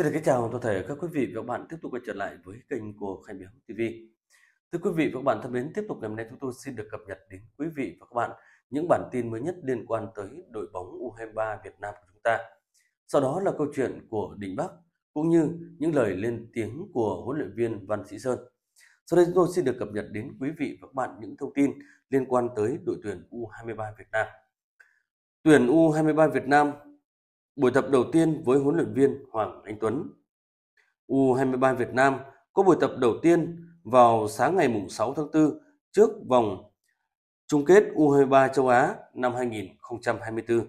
Xin được kính chào toàn thể các quý vị và các bạn tiếp tục quay trở lại với kênh của Khai Biểu TV. Thưa quý vị và các bạn thân mến, tiếp tục ngày hôm nay chúng tôi xin được cập nhật đến quý vị và các bạn những bản tin mới nhất liên quan tới đội bóng U23 Việt Nam của chúng ta. Sau đó là câu chuyện của Đình Bắc cũng như những lời lên tiếng của huấn luyện viên Văn Sĩ Sơn. Sau đây chúng tôi xin được cập nhật đến quý vị và các bạn những thông tin liên quan tới đội tuyển U23 Việt Nam. Tuyển U23 Việt Nam buổi tập đầu tiên với huấn luyện viên Hoàng Anh Tuấn. U23 Việt Nam có buổi tập đầu tiên vào sáng ngày 6 tháng 4 trước vòng chung kết U23 châu Á năm 2024.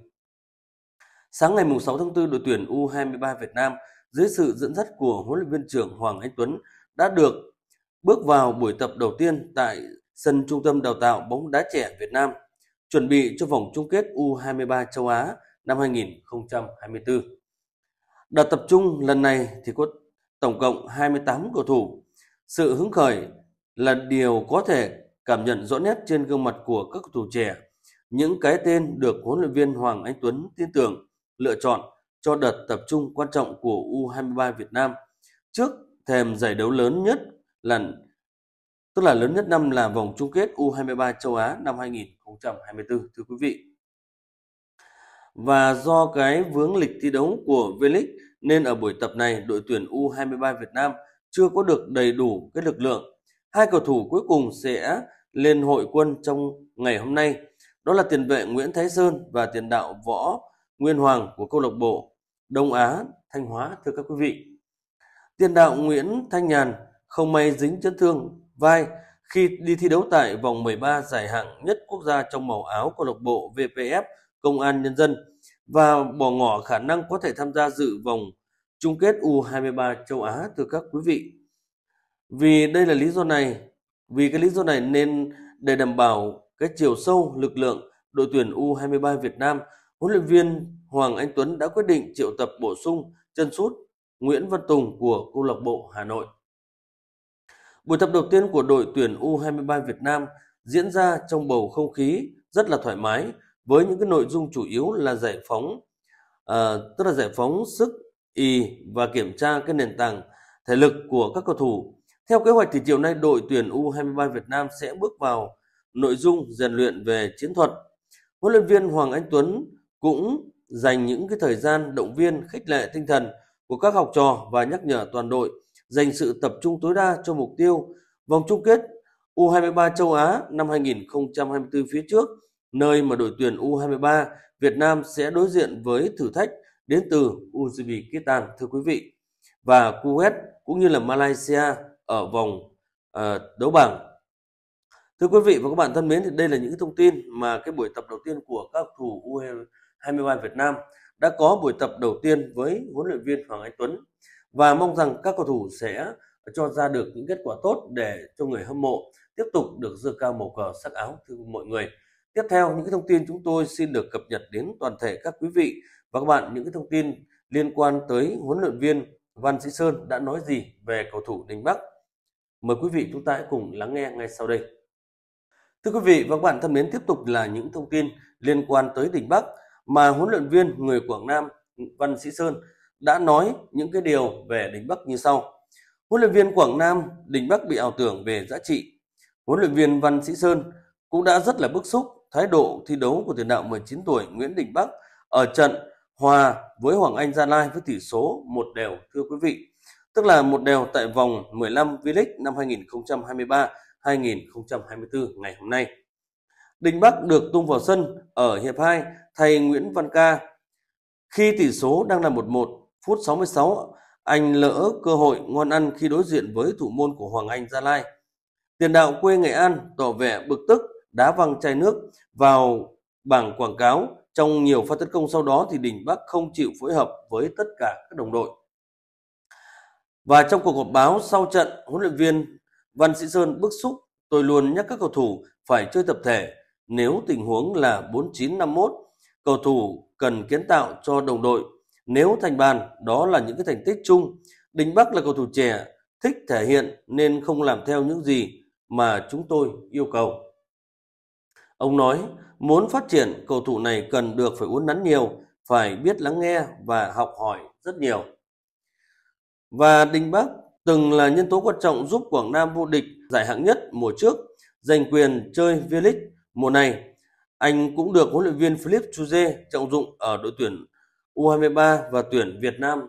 Sáng ngày 6 tháng 4, đội tuyển U23 Việt Nam dưới sự dẫn dắt của huấn luyện viên trưởng Hoàng Anh Tuấn đã được bước vào buổi tập đầu tiên tại sân Trung tâm Đào tạo bóng đá trẻ Việt Nam, chuẩn bị cho vòng chung kết U23 châu Á năm 2024. Đợt tập trung lần này thì có tổng cộng 28 cầu thủ. Sự hứng khởi là điều có thể cảm nhận rõ nét trên gương mặt của các cầu thủ trẻ. Những cái tên được huấn luyện viên Hoàng Anh Tuấn tin tưởng lựa chọn cho đợt tập trung quan trọng của U23 Việt Nam trước thềm giải đấu lớn nhất là tức là lớn nhất năm là vòng chung kết U23 châu Á năm 2024 thưa quý vị và do cái vướng lịch thi đấu của V-League nên ở buổi tập này đội tuyển U23 Việt Nam chưa có được đầy đủ cái lực lượng. Hai cầu thủ cuối cùng sẽ lên hội quân trong ngày hôm nay. Đó là tiền vệ Nguyễn Thái Sơn và tiền đạo Võ Nguyên Hoàng của câu lạc bộ Đông Á Thanh Hóa thưa các quý vị. Tiền đạo Nguyễn Thanh Nhàn không may dính chấn thương vai khi đi thi đấu tại vòng 13 giải hạng nhất quốc gia trong màu áo câu lạc bộ VPF Công an Nhân dân và bỏ ngỏ khả năng có thể tham gia dự vòng chung kết U23 châu Á từ các quý vị. Vì đây là lý do này, vì cái lý do này nên để đảm bảo cái chiều sâu lực lượng đội tuyển U23 Việt Nam, huấn luyện viên Hoàng Anh Tuấn đã quyết định triệu tập bổ sung chân sút Nguyễn Văn Tùng của câu lạc bộ Hà Nội. Buổi tập đầu tiên của đội tuyển U23 Việt Nam diễn ra trong bầu không khí rất là thoải mái với những cái nội dung chủ yếu là giải phóng à, tức là giải phóng sức y và kiểm tra cái nền tảng thể lực của các cầu thủ. Theo kế hoạch thì chiều nay đội tuyển U23 Việt Nam sẽ bước vào nội dung rèn luyện về chiến thuật. Huấn luyện viên Hoàng Anh Tuấn cũng dành những cái thời gian động viên khích lệ tinh thần của các học trò và nhắc nhở toàn đội dành sự tập trung tối đa cho mục tiêu vòng chung kết U23 châu Á năm 2024 phía trước nơi mà đội tuyển U23 Việt Nam sẽ đối diện với thử thách đến từ Uzbekistan thưa quý vị và Kuwait cũng như là Malaysia ở vòng uh, đấu bảng. Thưa quý vị và các bạn thân mến thì đây là những thông tin mà cái buổi tập đầu tiên của các thủ U23 Việt Nam đã có buổi tập đầu tiên với huấn luyện viên Hoàng Anh Tuấn và mong rằng các cầu thủ sẽ cho ra được những kết quả tốt để cho người hâm mộ tiếp tục được dơ cao màu cờ sắc áo thưa mọi người. Tiếp theo, những cái thông tin chúng tôi xin được cập nhật đến toàn thể các quý vị và các bạn những cái thông tin liên quan tới huấn luyện viên Văn Sĩ Sơn đã nói gì về cầu thủ Đình Bắc. Mời quý vị chúng ta hãy cùng lắng nghe ngay sau đây. Thưa quý vị và các bạn thân mến, tiếp tục là những thông tin liên quan tới Đình Bắc mà huấn luyện viên người Quảng Nam Văn Sĩ Sơn đã nói những cái điều về Đình Bắc như sau. Huấn luyện viên Quảng Nam Đình Bắc bị ảo tưởng về giá trị. Huấn luyện viên Văn Sĩ Sơn cũng đã rất là bức xúc thái độ thi đấu của tiền đạo 19 tuổi Nguyễn Đình Bắc ở trận hòa với Hoàng Anh Gia Lai với tỷ số một đều thưa quý vị. Tức là một đều tại vòng 15 V-League năm 2023-2024 ngày hôm nay. Đình Bắc được tung vào sân ở hiệp 2 thay Nguyễn Văn Ca. Khi tỷ số đang là 1-1, phút 66, anh lỡ cơ hội ngon ăn khi đối diện với thủ môn của Hoàng Anh Gia Lai. Tiền đạo quê Nghệ An tỏ vẻ bực tức đá văng chai nước vào bảng quảng cáo. Trong nhiều pha tấn công sau đó thì Đình Bắc không chịu phối hợp với tất cả các đồng đội. Và trong cuộc họp báo sau trận, huấn luyện viên Văn Sĩ Sơn bức xúc, tôi luôn nhắc các cầu thủ phải chơi tập thể. Nếu tình huống là 4951, cầu thủ cần kiến tạo cho đồng đội. Nếu thành bàn, đó là những cái thành tích chung. Đình Bắc là cầu thủ trẻ, thích thể hiện nên không làm theo những gì mà chúng tôi yêu cầu. Ông nói, muốn phát triển, cầu thủ này cần được phải uốn nắn nhiều, phải biết lắng nghe và học hỏi rất nhiều. Và Đình Bắc từng là nhân tố quan trọng giúp Quảng Nam vô địch giải hạng nhất mùa trước, giành quyền chơi V-League mùa này. Anh cũng được huấn luyện viên Philip Chuze trọng dụng ở đội tuyển U23 và tuyển Việt Nam.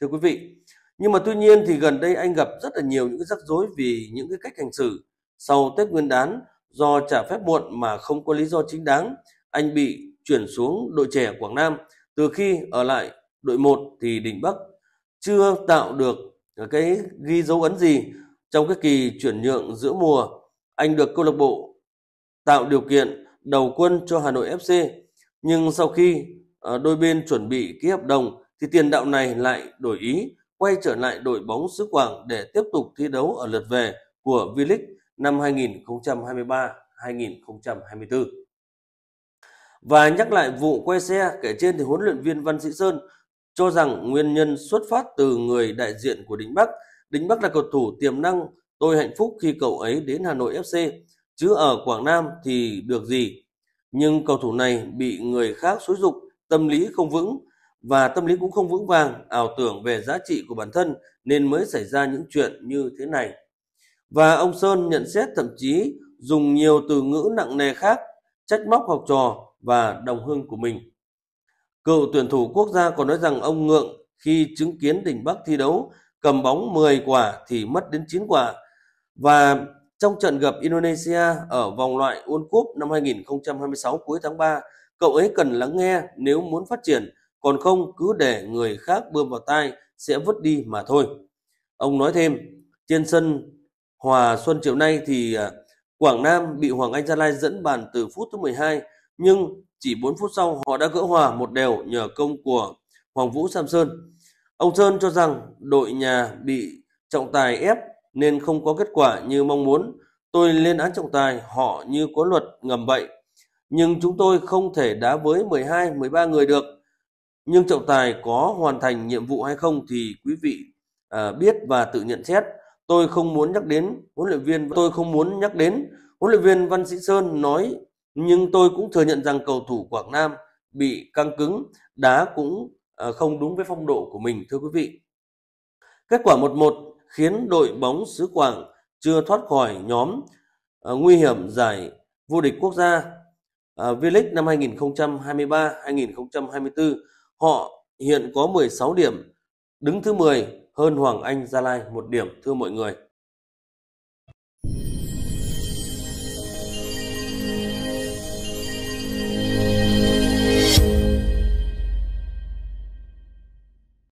Thưa quý vị, nhưng mà tuy nhiên thì gần đây anh gặp rất là nhiều những rắc rối vì những cái cách hành xử sau Tết Nguyên đán do trả phép muộn mà không có lý do chính đáng, anh bị chuyển xuống đội trẻ Quảng Nam. Từ khi ở lại đội 1 thì Đình Bắc chưa tạo được cái ghi dấu ấn gì trong cái kỳ chuyển nhượng giữa mùa. Anh được câu lạc bộ tạo điều kiện đầu quân cho Hà Nội FC, nhưng sau khi ờ, đôi bên chuẩn bị ký hợp đồng thì tiền đạo này lại đổi ý quay trở lại đội bóng xứ Quảng để tiếp tục thi đấu ở lượt về của V-League năm 2023-2024. Và nhắc lại vụ quay xe kể trên thì huấn luyện viên Văn Sĩ Sơn cho rằng nguyên nhân xuất phát từ người đại diện của Đỉnh Bắc. Đỉnh Bắc là cầu thủ tiềm năng, tôi hạnh phúc khi cậu ấy đến Hà Nội FC, chứ ở Quảng Nam thì được gì. Nhưng cầu thủ này bị người khác xúi dục, tâm lý không vững và tâm lý cũng không vững vàng, ảo tưởng về giá trị của bản thân nên mới xảy ra những chuyện như thế này. Và ông Sơn nhận xét thậm chí dùng nhiều từ ngữ nặng nề khác trách móc học trò và đồng hương của mình. Cựu tuyển thủ quốc gia còn nói rằng ông Ngượng khi chứng kiến đỉnh Bắc thi đấu cầm bóng 10 quả thì mất đến 9 quả. Và trong trận gặp Indonesia ở vòng loại World Cup năm 2026 cuối tháng 3, cậu ấy cần lắng nghe nếu muốn phát triển, còn không cứ để người khác bơm vào tai sẽ vứt đi mà thôi. Ông nói thêm, trên sân Hòa Xuân chiều nay thì à, Quảng Nam bị Hoàng Anh Gia Lai dẫn bàn từ phút thứ 12 nhưng chỉ 4 phút sau họ đã gỡ hòa một đều nhờ công của Hoàng Vũ Sam Sơn. Ông Sơn cho rằng đội nhà bị trọng tài ép nên không có kết quả như mong muốn. Tôi lên án trọng tài họ như có luật ngầm bậy. Nhưng chúng tôi không thể đá với 12, 13 người được. Nhưng trọng tài có hoàn thành nhiệm vụ hay không thì quý vị à, biết và tự nhận xét tôi không muốn nhắc đến huấn luyện viên tôi không muốn nhắc đến huấn luyện viên Văn Sĩ Sơn nói nhưng tôi cũng thừa nhận rằng cầu thủ Quảng Nam bị căng cứng đá cũng ờ, không đúng với phong độ của mình thưa quý vị kết quả 1-1 khiến đội bóng xứ Quảng chưa thoát khỏi nhóm ờ, nguy hiểm giải vô địch quốc gia ờ, V-League năm 2023-2024 họ hiện có 16 điểm đứng thứ 10 hơn Hoàng Anh Gia Lai một điểm thưa mọi người.